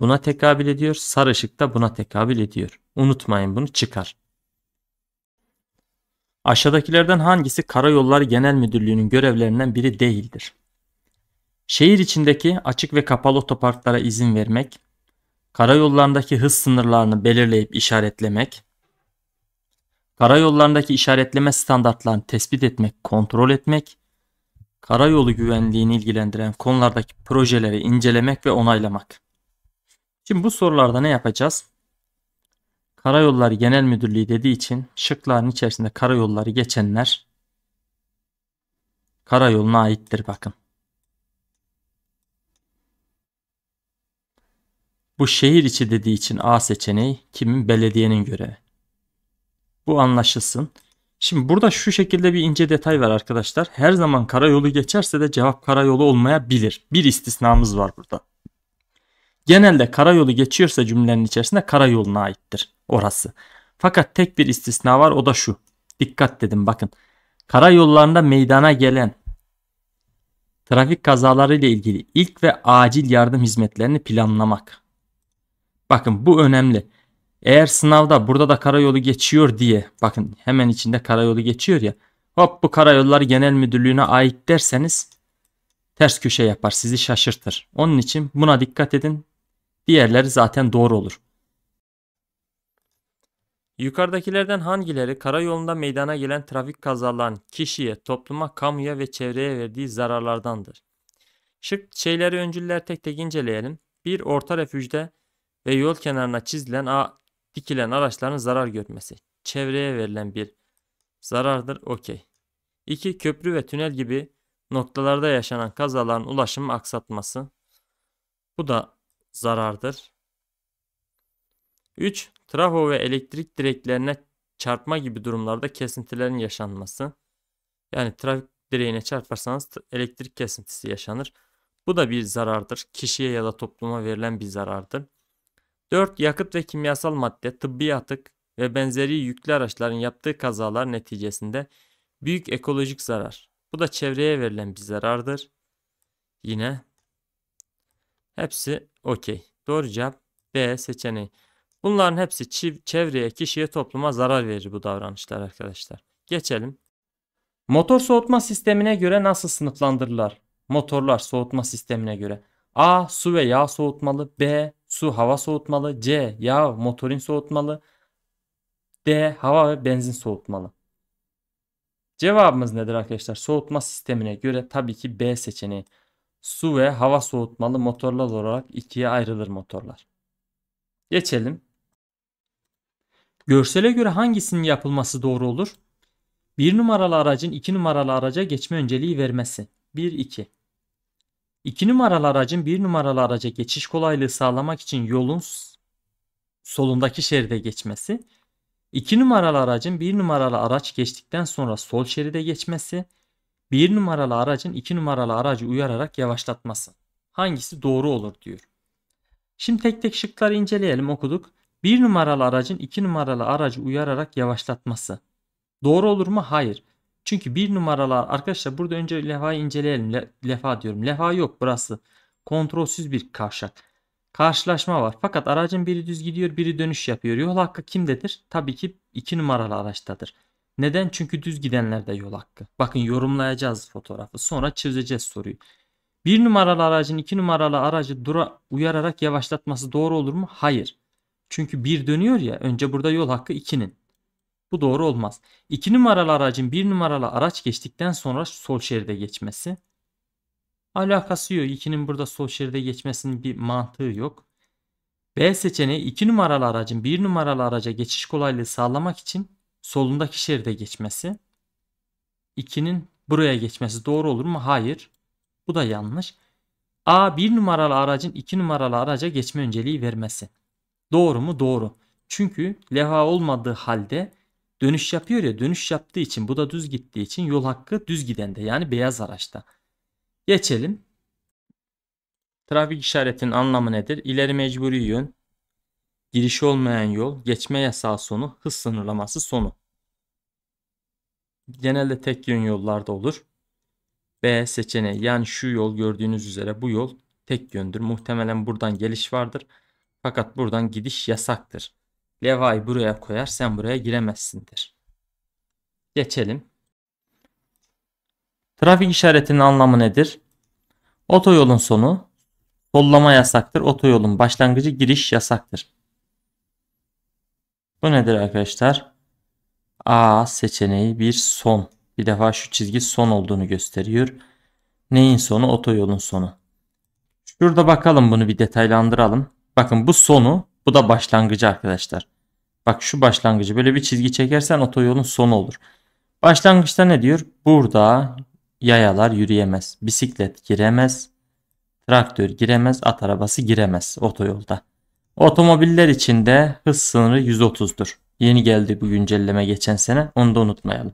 buna tekabül ediyor. Sarı ışık da buna tekabül ediyor. Unutmayın bunu çıkar. Aşağıdakilerden hangisi Karayolları Genel Müdürlüğü'nün görevlerinden biri değildir? Şehir içindeki açık ve kapalı otoparklara izin vermek, karayollarındaki hız sınırlarını belirleyip işaretlemek, karayollarındaki işaretleme standartlarını tespit etmek, kontrol etmek, karayolu güvenliğini ilgilendiren konulardaki projeleri incelemek ve onaylamak. Şimdi bu sorularda ne yapacağız? Karayollar Genel Müdürlüğü dediği için şıkların içerisinde karayolları geçenler karayoluna aittir bakın. Bu şehir içi dediği için A seçeneği kimin belediyenin görevi. Bu anlaşılsın. Şimdi burada şu şekilde bir ince detay var arkadaşlar. Her zaman karayolu geçerse de cevap karayolu olmayabilir. Bir istisnamız var burada. Genelde karayolu geçiyorsa cümlenin içerisinde karayoluna aittir orası. Fakat tek bir istisna var o da şu. Dikkat dedim bakın. Karayollarında meydana gelen trafik kazaları ile ilgili ilk ve acil yardım hizmetlerini planlamak. Bakın bu önemli. Eğer sınavda burada da karayolu geçiyor diye bakın hemen içinde karayolu geçiyor ya hop bu karayollar genel müdürlüğüne ait derseniz ters köşe yapar sizi şaşırtır. Onun için buna dikkat edin diğerleri zaten doğru olur. Yukarıdakilerden hangileri karayolunda meydana gelen trafik kazalarının kişiye, topluma, kamuya ve çevreye verdiği zararlardandır? Şık şeyleri öncüller tek tek inceleyelim. Bir orta refüjde ve yol kenarına çizilen A dikilen araçların zarar görmesi. Çevreye verilen bir zarardır. Okey. 2. Köprü ve tünel gibi noktalarda yaşanan kazaların ulaşımı aksatması. Bu da zarardır. 3. Trafo ve elektrik direklerine çarpma gibi durumlarda kesintilerin yaşanması. Yani trafik direğine çarparsanız elektrik kesintisi yaşanır. Bu da bir zarardır. Kişiye ya da topluma verilen bir zarardır. 4. Yakıt ve kimyasal madde, tıbbi atık ve benzeri yüklü araçların yaptığı kazalar neticesinde büyük ekolojik zarar. Bu da çevreye verilen bir zarardır. Yine hepsi okey. Doğru cevap B seçeneği. Bunların hepsi çevreye, kişiye, topluma zarar verir bu davranışlar arkadaşlar. Geçelim. Motor soğutma sistemine göre nasıl sınıflandırırlar? Motorlar soğutma sistemine göre. A. Su ve yağ soğutmalı. B. Su hava soğutmalı. C. Yağ motorin soğutmalı. D. Hava ve benzin soğutmalı. Cevabımız nedir arkadaşlar? Soğutma sistemine göre tabii ki B seçeneği. Su ve hava soğutmalı motorlar olarak ikiye ayrılır motorlar. Geçelim. Görsele göre hangisinin yapılması doğru olur? 1 numaralı aracın 2 numaralı araca geçme önceliği vermesi. 1-2 2 numaralı aracın 1 numaralı araca geçiş kolaylığı sağlamak için yolun solundaki şeride geçmesi, 2 numaralı aracın 1 numaralı araç geçtikten sonra sol şeride geçmesi, 1 numaralı aracın 2 numaralı aracı uyararak yavaşlatması. Hangisi doğru olur diyor. Şimdi tek tek şıkları inceleyelim okuduk. 1 numaralı aracın 2 numaralı aracı uyararak yavaşlatması. Doğru olur mu? Hayır. Çünkü bir numaralar arkadaşlar burada önce levhayı inceleyelim. Le, levha diyorum. Levha yok burası. Kontrolsüz bir kavşak. Karşılaşma var. Fakat aracın biri düz gidiyor biri dönüş yapıyor. Yol hakkı kimdedir? Tabii ki 2 numaralı araçtadır. Neden? Çünkü düz gidenlerde yol hakkı. Bakın yorumlayacağız fotoğrafı. Sonra çözeceğiz soruyu. Bir numaralı aracın iki numaralı aracı dura uyararak yavaşlatması doğru olur mu? Hayır. Çünkü bir dönüyor ya önce burada yol hakkı 2'nin. Bu doğru olmaz. 2 numaralı aracın 1 numaralı araç geçtikten sonra sol şeride geçmesi. Alakası yok. 2'nin burada sol şeride geçmesinin bir mantığı yok. B seçeneği 2 numaralı aracın 1 numaralı araca geçiş kolaylığı sağlamak için solundaki şeride geçmesi. 2'nin buraya geçmesi doğru olur mu? Hayır. Bu da yanlış. A 1 numaralı aracın 2 numaralı araca geçme önceliği vermesi. Doğru mu? Doğru. Çünkü levha olmadığı halde dönüş yapıyor ya dönüş yaptığı için bu da düz gittiği için yol hakkı düz gidende yani beyaz araçta. Geçelim. Trafik işaretinin anlamı nedir? İleri mecburi yön, giriş olmayan yol, geçme yasağı sonu, hız sınırlaması sonu. Genelde tek yön yollarda olur. B seçeneği yani şu yol gördüğünüz üzere bu yol tek yöndür. Muhtemelen buradan geliş vardır. Fakat buradan gidiş yasaktır levhayı buraya koyar sen buraya giremezsindir. Geçelim. Trafik işaretinin anlamı nedir? Otoyolun sonu sollama yasaktır. Otoyolun başlangıcı giriş yasaktır. Bu nedir arkadaşlar? A seçeneği bir son. Bir defa şu çizgi son olduğunu gösteriyor. Neyin sonu? Otoyolun sonu. Şurada bakalım bunu bir detaylandıralım. Bakın bu sonu bu da başlangıcı arkadaşlar. Bak şu başlangıcı böyle bir çizgi çekersen otoyolun sonu olur. Başlangıçta ne diyor? Burada yayalar yürüyemez. Bisiklet giremez. Traktör giremez. At arabası giremez otoyolda. Otomobiller için de hız sınırı 130'dur. Yeni geldi bu güncelleme geçen sene. Onu da unutmayalım.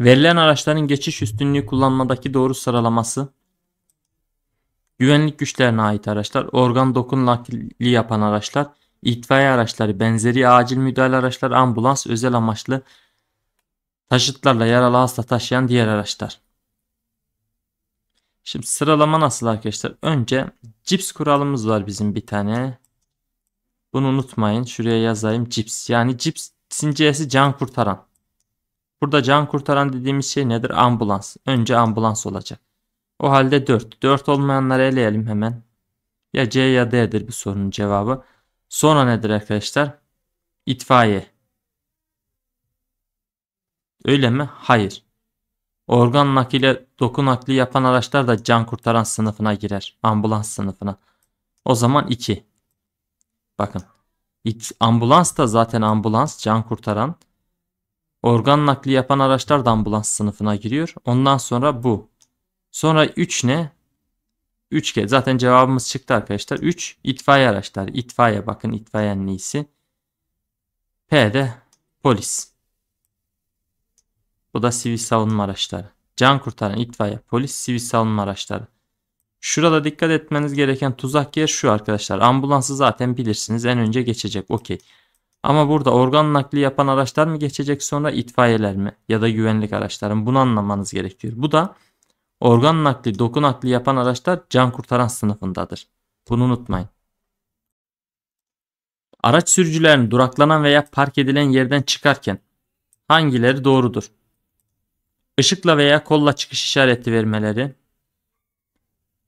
Verilen araçların geçiş üstünlüğü kullanmadaki doğru sıralaması Güvenlik güçlerine ait araçlar, organ dokun nakli yapan araçlar, itfaiye araçları, benzeri acil müdahale araçları, ambulans, özel amaçlı taşıtlarla yaralı hasta taşıyan diğer araçlar. Şimdi sıralama nasıl arkadaşlar? Önce cips kuralımız var bizim bir tane. Bunu unutmayın. Şuraya yazayım cips. Yani cips C'si can kurtaran. Burada can kurtaran dediğimiz şey nedir? Ambulans. Önce ambulans olacak. O halde 4. 4 olmayanları eleyelim hemen. Ya C ya D'dir bu sorunun cevabı. Sonra nedir arkadaşlar? İtfaiye. Öyle mi? Hayır. Organ nakliyle doku nakli yapan araçlar da can kurtaran sınıfına girer. Ambulans sınıfına. O zaman 2. Bakın. İt, ambulans da zaten ambulans can kurtaran. Organ nakli yapan araçlar da ambulans sınıfına giriyor. Ondan sonra bu. Sonra 3 ne? 3 kez. Zaten cevabımız çıktı arkadaşlar. 3 itfaiye araçları. İtfaiye bakın itfaiyenin iyisi. P de polis. Bu da sivil savunma araçları. Can kurtaran itfaiye, polis, sivil savunma araçları. Şurada dikkat etmeniz gereken tuzak yer şu arkadaşlar. Ambulansı zaten bilirsiniz. En önce geçecek. Okey. Ama burada organ nakli yapan araçlar mı geçecek sonra itfaiyeler mi? Ya da güvenlik araçları Bunu anlamanız gerekiyor. Bu da Organ nakli, doku nakli yapan araçlar can kurtaran sınıfındadır. Bunu unutmayın. Araç sürücülerin duraklanan veya park edilen yerden çıkarken hangileri doğrudur? Işıkla veya kolla çıkış işareti vermeleri.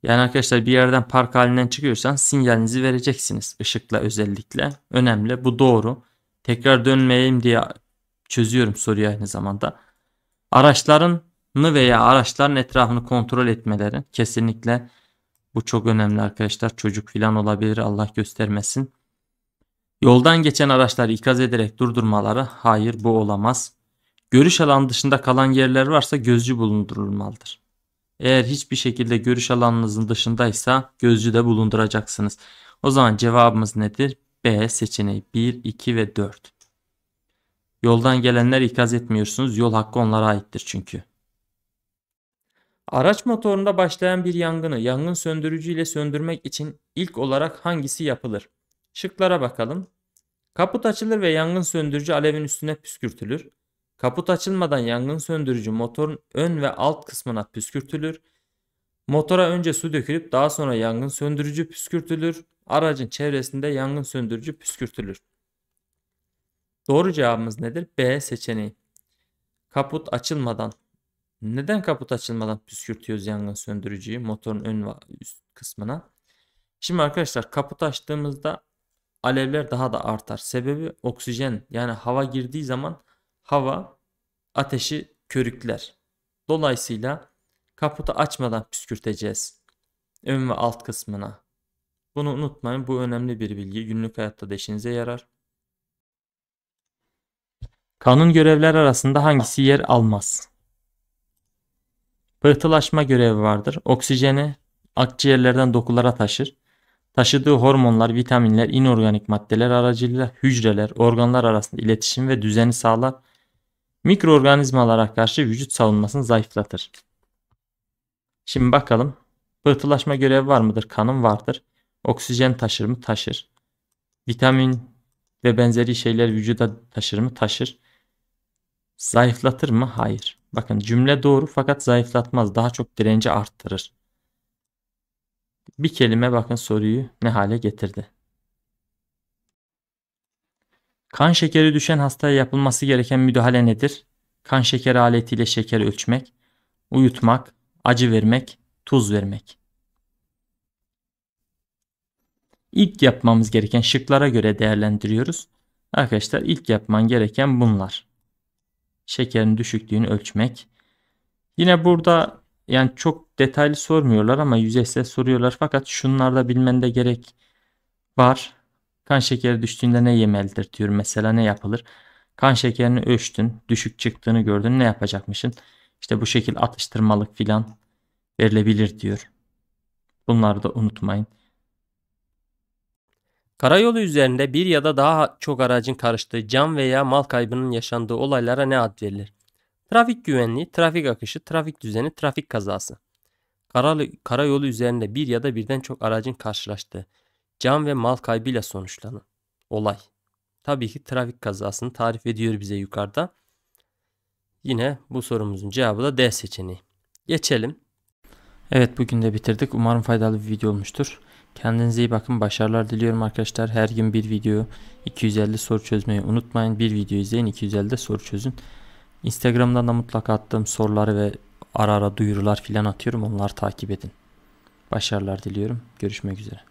Yani arkadaşlar bir yerden park halinden çıkıyorsan sinyalinizi vereceksiniz. Işıkla özellikle. Önemli. Bu doğru. Tekrar dönmeyeyim diye çözüyorum soruyu aynı zamanda. Araçların veya araçların etrafını kontrol etmeleri. Kesinlikle bu çok önemli arkadaşlar. Çocuk filan olabilir Allah göstermesin. Yoldan geçen araçları ikaz ederek durdurmaları hayır bu olamaz. Görüş alanı dışında kalan yerler varsa gözcü bulundurulmalıdır. Eğer hiçbir şekilde görüş alanınızın dışındaysa gözcü de bulunduracaksınız. O zaman cevabımız nedir? B seçeneği 1, 2 ve 4. Yoldan gelenler ikaz etmiyorsunuz. Yol hakkı onlara aittir çünkü. Araç motorunda başlayan bir yangını yangın söndürücü ile söndürmek için ilk olarak hangisi yapılır? Şıklara bakalım. Kaput açılır ve yangın söndürücü alevin üstüne püskürtülür. Kaput açılmadan yangın söndürücü motorun ön ve alt kısmına püskürtülür. Motora önce su dökülüp daha sonra yangın söndürücü püskürtülür. Aracın çevresinde yangın söndürücü püskürtülür. Doğru cevabımız nedir? B seçeneği. Kaput açılmadan neden kaput açılmadan püskürtüyoruz yangın söndürücüyü motorun ön ve üst kısmına? Şimdi arkadaşlar kaput açtığımızda alevler daha da artar. Sebebi oksijen yani hava girdiği zaman hava ateşi körükler. Dolayısıyla kaputu açmadan püskürteceğiz. Ön ve alt kısmına. Bunu unutmayın bu önemli bir bilgi. Günlük hayatta da işinize yarar. Kanun görevler arasında hangisi yer almaz? Pıhtılaşma görevi vardır. Oksijeni akciğerlerden dokulara taşır. Taşıdığı hormonlar, vitaminler, inorganik maddeler aracılığıyla hücreler, organlar arasında iletişim ve düzeni sağlar. Mikroorganizmalara karşı vücut savunmasını zayıflatır. Şimdi bakalım. Pıhtılaşma görevi var mıdır? Kanım vardır. Oksijen taşır mı? Taşır. Vitamin ve benzeri şeyler vücuda taşır mı? Taşır. Zayıflatır mı? Hayır. Bakın cümle doğru fakat zayıflatmaz. Daha çok direnci arttırır. Bir kelime bakın soruyu ne hale getirdi. Kan şekeri düşen hastaya yapılması gereken müdahale nedir? Kan şekeri aletiyle şekeri ölçmek, uyutmak, acı vermek, tuz vermek. İlk yapmamız gereken şıklara göre değerlendiriyoruz. Arkadaşlar ilk yapman gereken bunlar şekerin düşüklüğünü ölçmek. Yine burada yani çok detaylı sormuyorlar ama yüzeysel soruyorlar. Fakat şunlarda bilmende gerek var. Kan şekeri düştüğünde ne yemelidir diyor. Mesela ne yapılır? Kan şekerini ölçtün. Düşük çıktığını gördün. Ne yapacakmışsın? İşte bu şekil atıştırmalık filan verilebilir diyor. Bunları da unutmayın. Karayolu üzerinde bir ya da daha çok aracın karıştığı can veya mal kaybının yaşandığı olaylara ne ad verilir? Trafik güvenliği, trafik akışı, trafik düzeni, trafik kazası. Karayolu üzerinde bir ya da birden çok aracın karşılaştığı can ve mal kaybıyla sonuçlanan olay. Tabii ki trafik kazasını tarif ediyor bize yukarıda. Yine bu sorumuzun cevabı da D seçeneği. Geçelim. Evet bugün de bitirdik. Umarım faydalı bir video olmuştur. Kendinize iyi bakın. Başarılar diliyorum arkadaşlar. Her gün bir video 250 soru çözmeyi unutmayın. Bir video izleyin 250'de soru çözün. Instagram'dan da mutlaka attığım soruları ve ara ara duyurular filan atıyorum. Onları takip edin. Başarılar diliyorum. Görüşmek üzere.